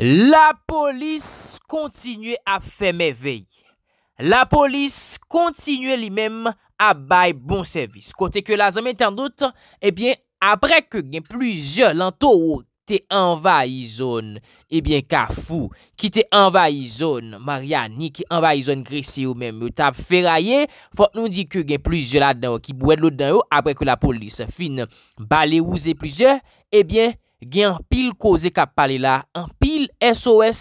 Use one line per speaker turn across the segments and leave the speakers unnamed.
La polis kontinue a fe me vey. La polis kontinue li mem a bay bon servis. Kote ke la zomen tan dout, ebyen apre ke gen plizye lanto ou te envayizon, ebyen ka fou ki te envayizon, maria ni ki envayizon gresi ou men, ou tab feraye, fote nou di ke gen plizye la den ou, ki bouen lout den ou, apre ke la polis fin bale ouze plizye, ebyen gen pil koze kap pale la ampi, SOS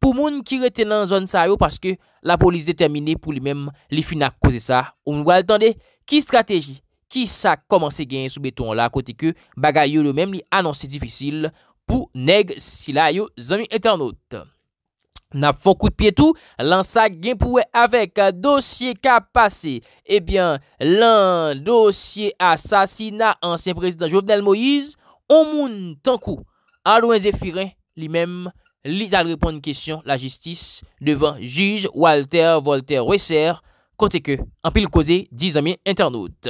pou moun ki retenan zon sa yo paske la polis determine pou li men li finak koze sa. O moun wale tande ki strategi ki sa komanse gen soubeton la kote ke bagay yo li men li anonsi difisil pou neg sila yo zami internet. Nap fokou tpietou, lan sa gen pouwe avek dosye ka pase. Ebyen lan dosye asasina ansen prezident Jovenel Moïse o moun tankou alouen ze firin li men l'idée répond une question, la justice, devant juge Walter Voltaire Wesser, côté que, en pile causé, 10 amis internautes.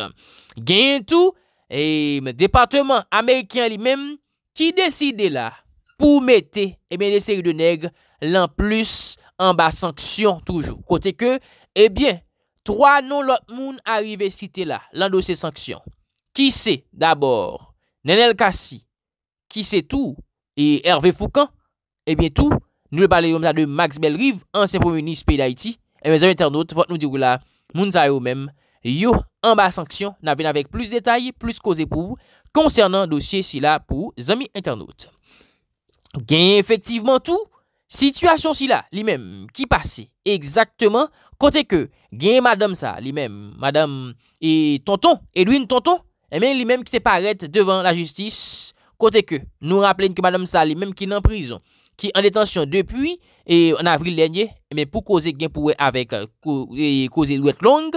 Gain tout, et le département américain lui-même, qui décide là, pour mettre, et bien, les séries de nègres, l'en plus, en bas sanction, toujours. Côté que, eh bien, trois non l'autre monde arrivé cité là, de ces sanctions. Qui c'est, d'abord, Nenel Kassi, qui sait tout, et Hervé Foucan, Ebyen eh tou, nou le pale yon msa de Max Bell Rive, ansen pou menis P.I.T. Emen zami internaute, vot nou dirou la, moun zaye ou men, yo, an ba sanksyon, nan ven avek plus detay, plus koze pou, konsernan dosye si la pou zami internaute. Gen, efektivman tou, sitwasyon si la, li men, ki pase, egzaktman, kote ke, gen madame sa, li men, madame, e, tonton, edwine tonton, emen, li men, ki te parete devan la justis, kote ke, nou rappelen ke madame sa, li men, ki nan prizon, Ki an detansyon depuy, an e, avril lernye, pou koze genpouwe avek koze euh, ou et long,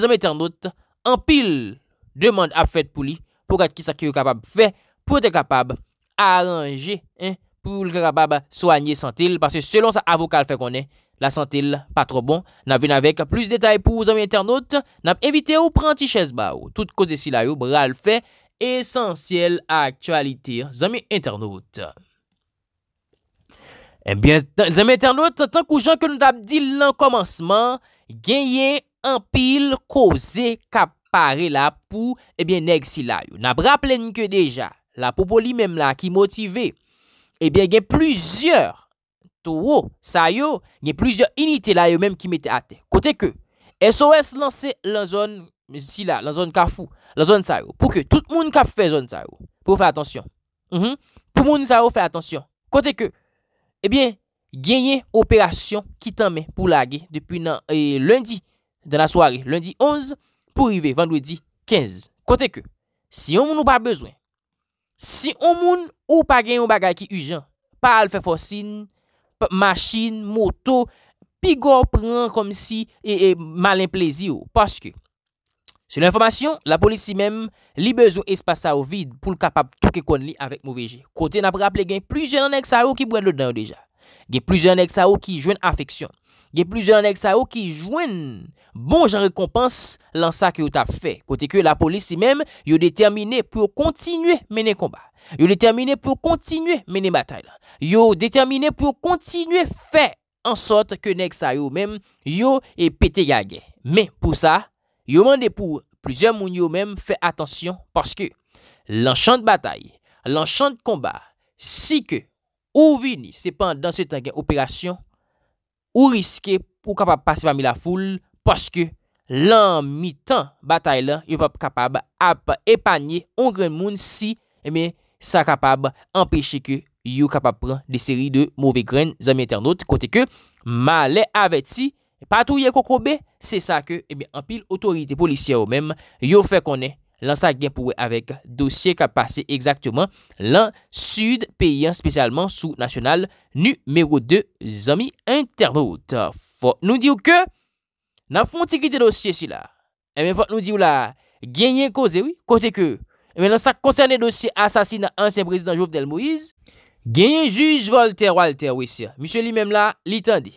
zame internaut, an pil demande ap fet pou li, pou kat ki sa ki yo kapab fe, pou te kapab aranje, pou ki yo kapab soanyen santil, parce selon sa avokal fe konen, la santil patro bon, nan ven avek plus detay pou zame internaut, nan evite ou pranti chesba ou. Tout koze si la yo, bral fe, esensyel aktualite, zame internaut. Ebyen, eh zeme internet, tan kou jan ke nou dab di lankomansman, gen yen an pil koze kap pare la pou ebyen eh neg si la yo. Na bra plen ke deja, la popoli mem eh la ki motive, ebyen gen pluzior tou wo, sa yo, gen pluzior inite la yo mem ki mete ate. Kote ke, SOS lanse la zon si la, la zon kafou, la zon sa yo, pou ke tout moun kap fe zon sa yo. Pou fe atensyon. Pou moun sa yo fe atensyon. Kote ke, Ebyen, genye operasyon ki tanme pou lage depi nan e, lundi 11 pou rive vendwedi 15. Kote ke, si omoun ou pa bezwen, si omoun ou pa genye ou bagay ki ujan, pal fefosin, machin, moto, pigor pran kom si e, e malen plezi ou, paske. Se l'informasyon, la polisi mem libez ou espasa ou vide pou l'kapap touke kon li avèk mou veje. Kote na praple gen plusyen anek sa ou ki bwèd lè dan ou deja. Gen plusyen anek sa ou ki jwen anfeksyon. Gen plusyen anek sa ou ki jwen bon jan rekompans lan sa ki ou tap fè. Kote ke la polisi mem, yo determine pou kontinue menen kombat. Yo determine pou kontinue menen batay lan. Yo determine pou kontinue fè an sot ke nek sa ou mem yo epete ya gen. yo mande pou plizè moun yo mèm fè atensyon paske lan chan de batay, lan chan de komba, si ke ou vini sepan dan se tan gen operasyon, ou riske pou kapap pase pa mi la foule, paske lan mi tan batay la, yo pap kapab ap epanyè on gren moun si, me eh sa kapab empèche ke yo kapap pran de seri de mouvè gren zami internet, kote ke male avè ti, Patouye kokobe, se sa ke, ebe, eh anpil otorite policye ou menm, yo fe konen lan sa genpouwe avek dosye ka pase ekzaktouman lan sud peyen spesyalman sou nasyonal numero 2 zami intervote. Fote nou di ou ke, nan fonte ki te dosye si la, ebe, eh fote nou di ou la, genye koze, oui, kote ke, ebe, lan sa konserne dosye asasina ansen prezident Jovdel Moise, genye juj Volter Walter, oui, si, misye li menm la, li tendi.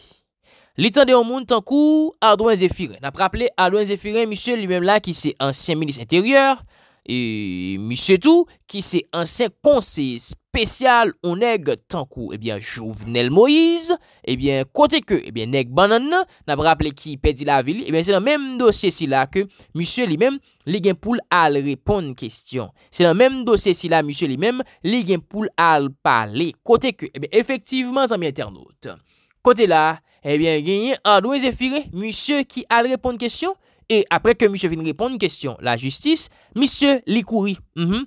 Litande ou moun tankou Ardoin Zephirin. Nap rappele Ardoin Zephirin misye li mèm la ki se ansyen milis intèryèr. E misye tou ki se ansyen konsè spèsyal ou neg tankou. Ebyen, Jouvenel Moïse ebyen, kote ke, ebyen, neg banan nan. Nap rappele ki pedi la vil ebyen, se nan mèm dosye si la ke misye li mèm, li gen pou al repon kèstyon. Se nan mèm dosye si la, misye li mèm, li gen pou al pale. Kote ke, ebyen, efektivman zanmè internaute. Kote la eh bien, gagné Ardouin Zéphiré, monsieur qui a répondu à question. Et après que monsieur vienne répondre à question, la justice, monsieur l'écouri Mm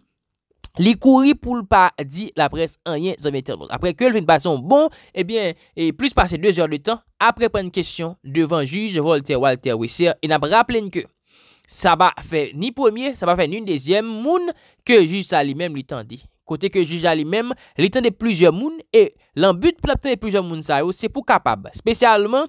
-hmm. pour pas dire la presse rien, ça Après que le pas son bon, eh bien, et plus passé deux heures de temps, après prendre question devant juge Voltaire Walter Wisser, et n'a pas rappelé que ça va faire ni premier, ça va faire ni deuxième, moun que juste à lui-même lui kote ke juja li mem, li tan de plujer moun e lan but plapte de plujer moun sa yo se pou kapab, spesyalman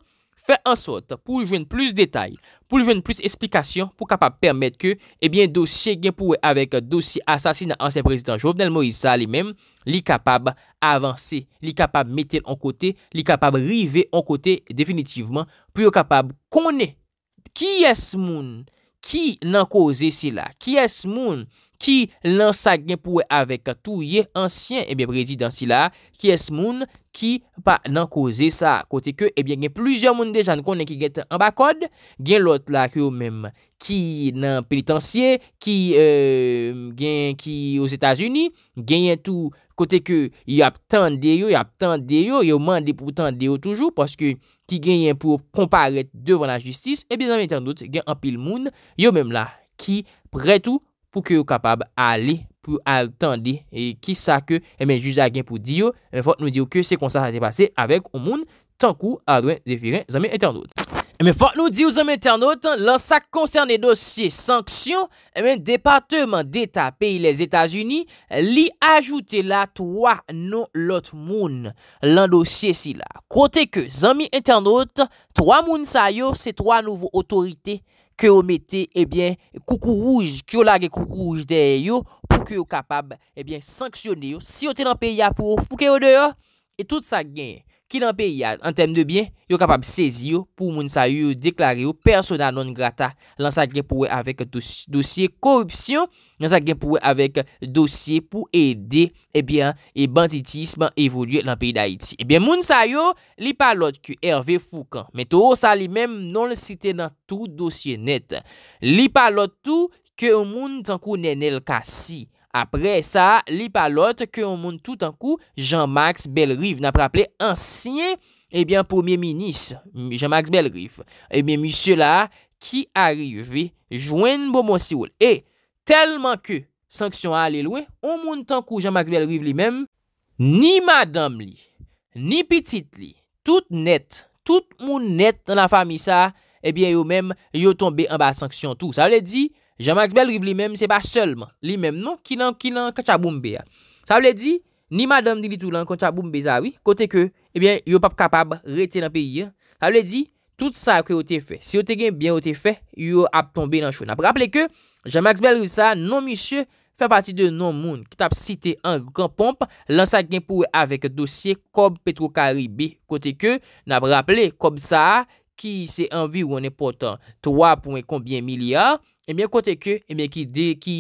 fe ansot, pou jwen plus detay pou jwen plus esplikasyon, pou kapab permet ke, ebyen eh dosye gen pou avek dosye asasina ansen prezident Jovnel Moïse sa li mem, li kapab avanse, li kapab metel an kote, li kapab rive an kote definitivman, pou yo kapab kone, ki es moun ki nan kose si la ki es moun ki lan sa gen pou e avek a tou ye ansyen ebyen prezidansi la, ki es moun ki pa nan koze sa. Kote ke, ebyen gen pluzyon moun dejan konen ki get an bakod, gen lot la ki yo menm ki nan penitansye, ki euh, gen ki yo Zetasuni, gen yen tou kote ke yap tan deyo, yap tan deyo, yo mande pou tan deyo toujou, paske ki gen yen pou komparet devan la justis, ebyen nan metan dout gen an pil moun, yo menm la ki pre tou an. pou ke ou kapab ale, pou altande, e ki sa ke, e eh men, juj agen pou diyo, e eh, men, fote nou diyo ke se konsa sa te pase avek ou moun, tankou adwen zephirin zami internet. E eh men, fote nou diyo zami internet, lan sa koncern de dosye sanksyon, e men, departement de ta peyi les Etats-Unis, li ajoute la 3 nou lot moun lan dosye si la. Kote ke zami internet, 3 moun sa yo se 3 nouvo otorite, ke ou mette, ebyen, eh koukou rouj, ki ou lage koukou rouj deye yo, pou ke ou kapab, ebyen, eh sanksyone yo, si ou te lanpe ya pou, pou ke ou deyo, e tout sa genye. Ki nan peyi an, an tem de bien, yo kapab sezi yo pou moun sa yo yo deklare yo persona non grata lan sa gen pou we avek dosye korupsyon, lan sa gen pou we avek dosye pou ede eh e bantitisman evolye lan peyi da iti. Ebyen eh moun sa yo, li palot ki Hervé Foucan, metou sa li menm non le site nan tou dosye net, li palot tou ke moun zankou nenel kasi. Apre sa, li pa lot ke ou moun tout an kou, Jean-Max Belrive, na praple ansyen, ebyen poumye minis, Jean-Max Belrive, ebyen misye la, ki arive, jwen bo monsi wol. E, telman ke sanksyon a li loue, ou moun tout an kou, Jean-Max Belrive li men, ni madame li, ni pitit li, tout net, tout moun net nan la fami sa, ebyen yo men, yo tombe an ba sanksyon tou. Sa wle di, Jean-Max Belrive li menm se pa selman li menm non ki nan kachaboumbe ya. Sa wle di, ni madame ni litou lan kachaboumbe zawi, kote ke, ebyen, eh yo pap kapab rete nan peyi ya. Sa wle di, tout sa akwe ote fe, se ote gen bien ote fe, yo ap tombe nan chou. Nap rappele ke, Jean-Max Belrive sa, non misye, fe pati de non moun, ki tap site en grand pompe, lan sa gen pouwe avek dosye kob Petro-Karibé, kote ke, nap rappele, kob sa a, ki se envirounen potan 3 pounen konbyen milyar, ebyen eh kote ke, ebyen eh ki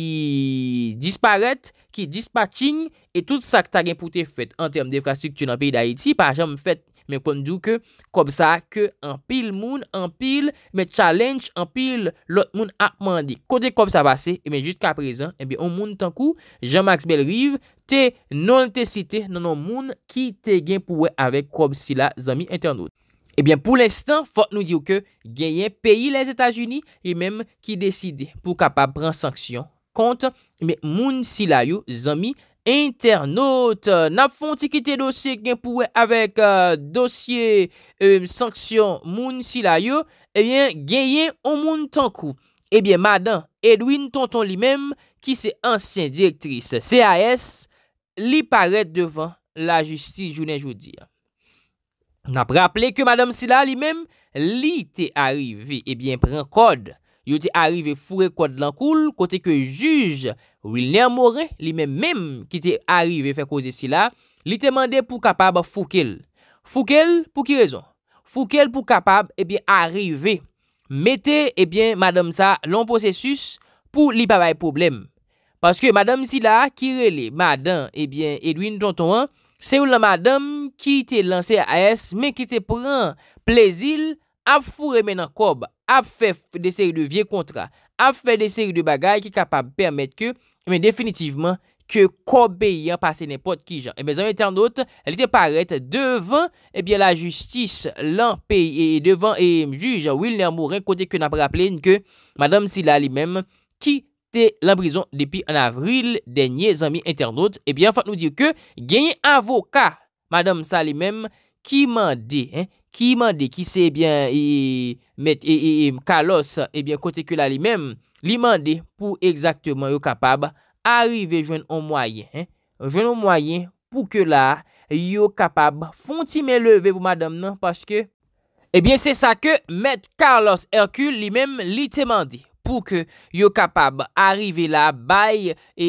disparat, ki dispatching, e tout sa kta gen pou te fet, an term defkastik tu nan peyi da iti, pa jen mwen fet, men pounen djou ke, kob sa ke an pil moun, an pil men challenge, an pil lot moun ap mandi. Kote kob sa base, ebyen eh jist ka prezan, ebyen an moun tankou, Jean-Max Belrive, te non te site nan an non, moun, ki te gen pouwe avek kob si la zami internet. Ebyen eh pou l'instant, fote nou diyo ke genyen peyi les Etats-Unis e mèm ki deside pou kapap pran sanksyon kont, mè moun silayou zanmi internaute. Nap fonte ki te dosye genpouwe avèk euh, dosye euh, sanksyon moun silayou, ebyen eh genyen ou moun tankou. Ebyen eh madan Edwin Tonton li mèm ki se ansyen direktris C.A.S. li paret devan la justi jounen joudi. Nap rappele ke madame Sila li men, li te arrive ebyen eh pren kode. Yo te arrive fure kode lankul, kote ke juj William Morey, li men men ki te arrive fe kose Sila, li te mande pou kapab fuk el. Fuk el pou ki rezon? Fuk el pou kapab ebyen eh arrive. Mete ebyen eh madame sa lom posesus pou li pavay problem. Paske madame Sila ki rele madame ebyen Edwin Tontonan, Se ou la madame ki te lanse a es, men ki te pren plezil, ap fure men an kob, ap fe de seri de vie kontra, ap fe de seri de bagay ki kapab permet ke, men definitivman, ke kob beyan pase nepot ki jan. E eh ben zanm etan not, el te parete devan, e eh bie la justis lan peyi, e devan e juj William Morin kote ke nan prapleyne ke madame Silali men, ki pasi. te la brison depi an avril denye zami internaut, e eh bie an fat nou dir ke genye avoka, madame sa li mem, ki mande, ki mande, ki se e bie, e, met, e, Carlos, e bie kote ke la li mem, li mande pou ekzakteman yo kapab, arive jwen o mwayen, jwen o mwayen pou ke la, yo kapab, fonti men leve pou madame nan, paske, e eh bie se sa ke, met Carlos Hercule li mem li temande, pou ke yo kapab arive la baye e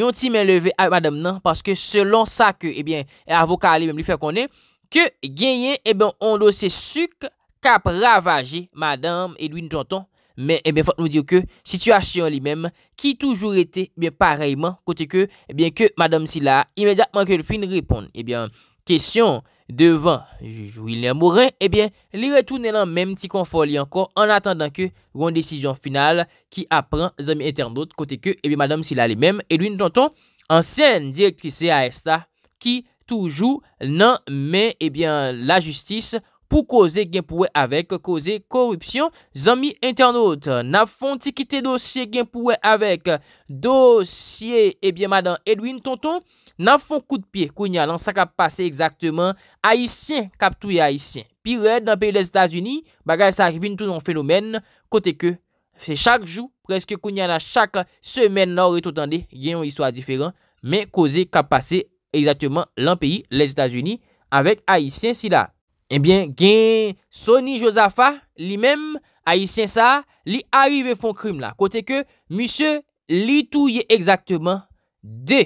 yon ti men leve a madame nan, paske selon sa ke, ebyen, eh avokale mwen li fè konen, ke genyen, ebyen, eh ondo se suk kap ravaje, madame Edwin Tonton, men, ebyen, eh fòk nou diyo ke, situasyon li mèm, ki toujou rete, ebyen, pareyman, kote ke, ebyen, ke madame si la, imediatman ke le fin reponde, ebyen, kesyon, devan Jouilien Mourin, ebyen, eh li retounen lan menm ti konfoli ankon, an attendan ke yon desisyon final ki apren zami internet kote ke, ebyen, eh madame, sila li menm, e loun ton ton, ansyen direktri C.A.S.T.A. ki toujou nan men, eh ebyen, la justis, pou koze genpouwe avek, koze korupsyon, zanmi internaut. Na fon tikite dosye genpouwe avek, dosye, ebyen eh madan Edwin Tonton, na fon kout piye kounya lan sa kap pase egzakteman, Haitien, kap touye Haitien. Pi red nan peyi le Zeta Zuni, bagay sa akivin touton fenomen, kote ke, fechak jou, preske kounya lan chak semen nan retotande, gen yon hiswa diferan, men koze kap pase egzakteman lan peyi le Zeta Zuni, avek Haitien si la. Ebyen gen Sonny Josafa li menm a yi sensa li arive fon krim la. Kote ke, Moussou li touye ekzakteman de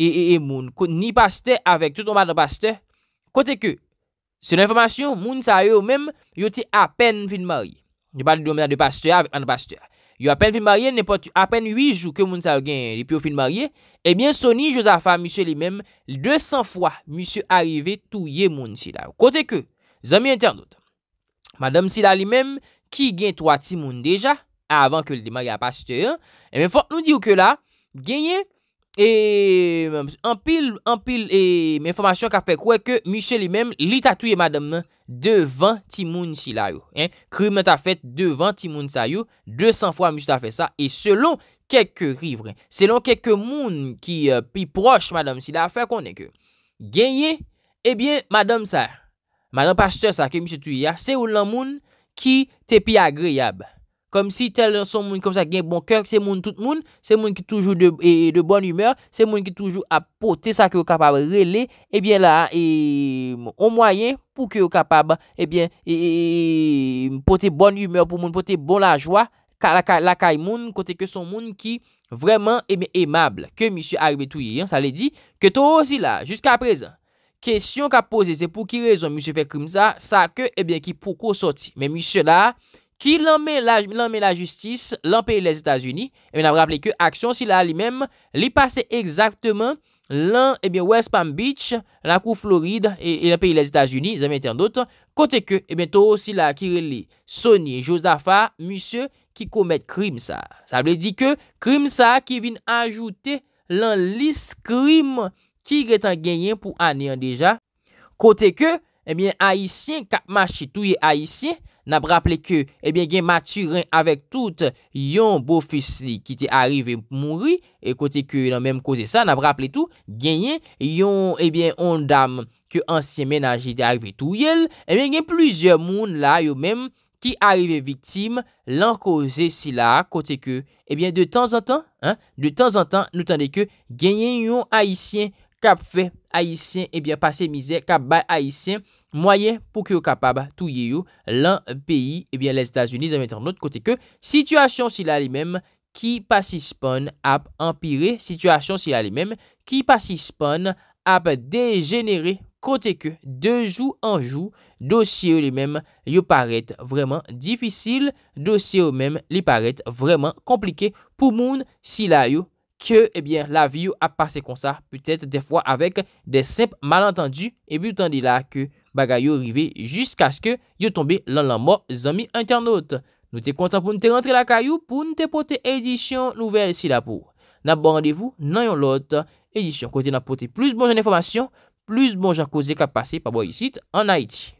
e e e moun. Ni paste avèk, toutonman nan paste. Kote ke, se nan informasyon, moun sa yo menm yoti apen finmari. Ni pati doumenan de paste avèk an paste avèk. Yo apen finmari, apen 8 jou ke moun sa yo gen li pi yo finmari. Ebyen Sonny Josafa, moussou li menm, 200 fwa moussou arive touye moun si la. Kote ke, Zami internet, madame si la li mem, ki gen 3 timoun deja, avan ke li deman ya pas te yon, e eh men fon nou di ou ke la, genye, e, empil, empil, e, men fomasyon ka fe kwe ke, mi se li mem, li tatouye madame, devan timoun si la yo, e, kri men ta fet devan timoun sa yo, 200 fwa mi se ta fet sa, e selon, kek ke rivre, selon kek ke moun, ki euh, pi proche madame si la, fe konen ke, genye, e eh bien, madame sa, e, Manan pa chte sa ke misye touye ya, se ou nan moun ki te pi agreyab. Kom si tel son moun kom sa gen bon kerk, se moun tout moun, se moun ki toujou de bon humeur, se moun ki toujou apote sa ki ou kapab rele, e eh bien la, e mou mwayen pou ki ou kapab, e eh bien, e mou pote bon humeur pou moun, pote bon la jwa, la kay moun kote ke son moun ki vreman eme emable. Ke misye aribe touye ya, sa le di, ke tou ou si la, jusqu'a prezant. Kestyon ka pose, se pou ki rezon monsye fek krim sa, sa ke ebyen eh ki pou ko soti. Men monsye la, ki l'anmen la justis l'anpey les Etats-Unis, ebyen eh ap rappele ke aksyon si la li menm li pase exaktman l'an, ebyen eh West Palm Beach, l'anpou Floride, ebyen l'anpey les Etats-Unis, zanmeten an dot, kote ke ebyen to si la ki rele Soni, Josafat, monsye ki komet krim sa. Sa ble di ke krim sa ki vin ajoute l'anlis krim sa. Ki gwen tan genyen pou ane an deja. Kote ke, ebyen, haisyen, kapmachitouye haisyen, nabraple ke, ebyen, gen maturin avek tout, yon bofisli ki te arrive mouri, e kote ke, nan menm kose sa, nabraple tou, genyen, yon, ebyen, on dam, ke ansye menajide arrive tou yel, ebyen, gen pluzyon moun la, yo menm, ki arrive vitim, lan kose si la, kote ke, ebyen, de tan zan tan, de tan zan tan, nou tande ke, genyen yon haisyen, kap fè ayisyen ebyen eh pase mizè, kap bay ayisyen mwayen pou ki yo kapab touye yo lan peyi, ebyen eh les Etats-Unis, an metan not kote ke, sityasyon si la li mem, ki pasi spon ap empire, sityasyon si la li mem, ki pasi spon ap degenere, kote ke, de jou an jou, dosye yo li mem, yo paret vreman difisil, dosye yo mem li paret vreman komplike, pou moun si la yo, ke ebyen eh la viyo ap pase kon sa, petet defwa avek de semp malantandu, ebyen toutan di la ke bagayyo rive jisk aske yo tombe lan lan mo zami internaut. Nou te kontan pou nou te rentre la kayou, pou nou te pote edisyon nouvel si la pou. Na bon randevou nan yon lot, edisyon kote nan pote plus bon jan informasyon, plus bon jan koze ka pase pa boyisit an Haiti.